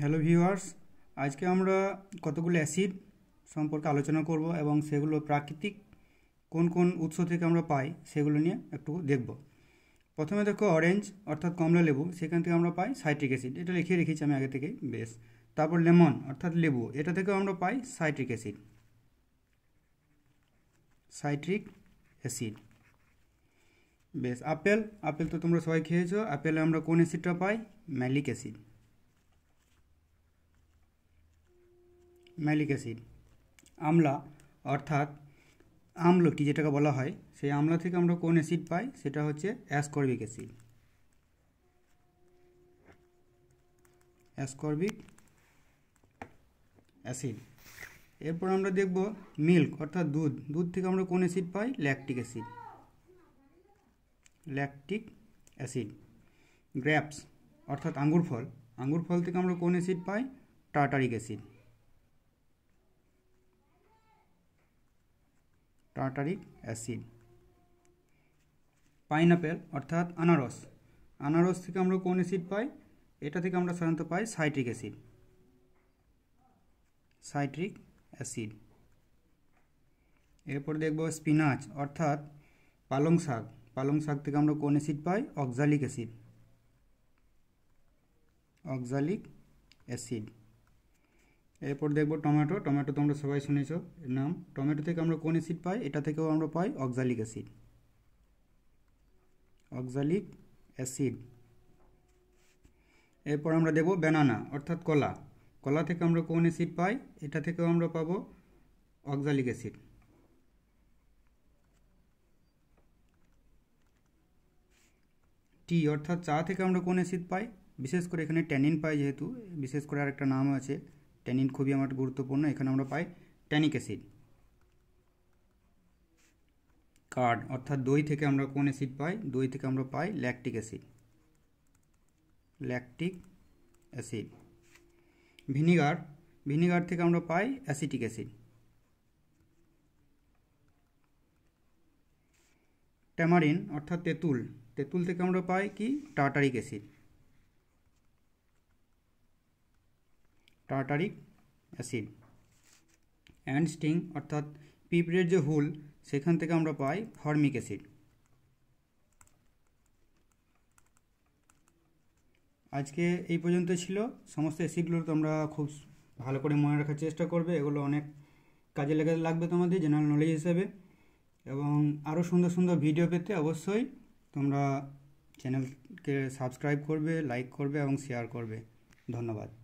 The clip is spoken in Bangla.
হ্যালো ভিউয়ার্স আজকে আমরা কতগুলো অ্যাসিড সম্পর্কে আলোচনা করব এবং সেগুলো প্রাকৃতিক কোন কোন উৎস থেকে আমরা পাই সেগুলো নিয়ে একটু দেখব প্রথমে দেখো অরেঞ্জ অর্থাৎ কমলা লেবু সেখান থেকে আমরা পাই সাইট্রিক অ্যাসিড এটা লিখে রেখেছি আমি আগে থেকেই বেশ তারপর লেমন অর্থাৎ লেবু এটা থেকেও আমরা পাই সাইট্রিক অ্যাসিড সাইট্রিক অ্যাসিড বেশ আপেল আপেল তো তোমরা সবাই খেয়েছো আপেলে আমরা কোন অ্যাসিডটা পাই ম্যালিক অ্যাসিড ম্যালিক অ্যাসিড আমলা অর্থাৎ আমলকি যেটাকে বলা হয় সেই আমলা থেকে আমরা কোন অ্যাসিড পাই সেটা হচ্ছে অ্যাসকর্বিক অ্যাসিড অ্যাসকর্বিক অ্যাসিড এরপর আমরা দেখব মিল্ক অর্থাৎ দুধ দুধ থেকে আমরা কোন অ্যাসিড পাই lactic acid lactic acid grapes অর্থাৎ আঙ্গুর ফল আঙ্গুর ফল থেকে আমরা কোন অ্যাসিড পাই tartaric acid tartaric acid pineapple অর্থাৎ আনারস আনারস থেকে আমরা কোন অ্যাসিড পাই এটা থেকে আমরা সাধারণত পাই সাইট্রিক অ্যাসিড সাইট্রিক অ্যাসিড এরপর দেখব স্পিনাচ অর্থাৎ পালং শাক পালং শাক থেকে আমরা কোন অ্যাসিড পাই অক্সালিক অ্যাসিড অক্সালিক অ্যাসিড এরপর দেখবো টমেটো টমেটো তোমরা সবাই শুনেছ এর নাম টমেটো থেকে আমরা কোন অ্যাসিড পাই এটা থেকেও আমরা পাই অক্সালিক অ্যাসিড অক্সালিক অ্যাসিড এরপর আমরা দেব ব্যানানা অর্থাৎ কলা কলা থেকে আমরা কোন অ্যাসিড পাই এটা থেকেও আমরা পাবো অক্সালিক অ্যাসিড টি অর্থাৎ চা থেকে আমরা কোন অ্যাসিড পাই বিশেষ করে এখানে ট্যানিন পাই যেহেতু বিশেষ করে আরেকটা নাম আছে ট্যানিন খুবই আমার গুরুত্বপূর্ণ এখানে আমরা পাই ট্যানিক অ্যাসিড কার্ড অর্থাৎ দই থেকে আমরা কোন অ্যাসিড পাই দই থেকে আমরা পাই lactic acid lactic acid vinegar vinegar থেকে আমরা পাই অ্যাসিটিক অ্যাসিড ট্যামারিন অর্থাৎ তেঁতুল তেঁতুল থেকে আমরা পাই কি tartaric acid tartaric acid and sting অর্থাৎ পিঁপড়ের যে হুল সেখান থেকে আমরা পাই ফার্মিক অ্যাসিড আজকে এই পর্যন্ত ছিল সমস্ত অ্যাসিডগুলো তোমরা খুব ভালো করে মনে রাখার চেষ্টা করবে এগুলো অনেক কাজে লেগে লাগবে তোমাদের জেনারেল নলেজ হিসেবে এবং আরও সুন্দর সুন্দর ভিডিও পেতে অবশ্যই তোমরা চ্যানেলকে সাবস্ক্রাইব করবে লাইক করবে এবং শেয়ার করবে ধন্যবাদ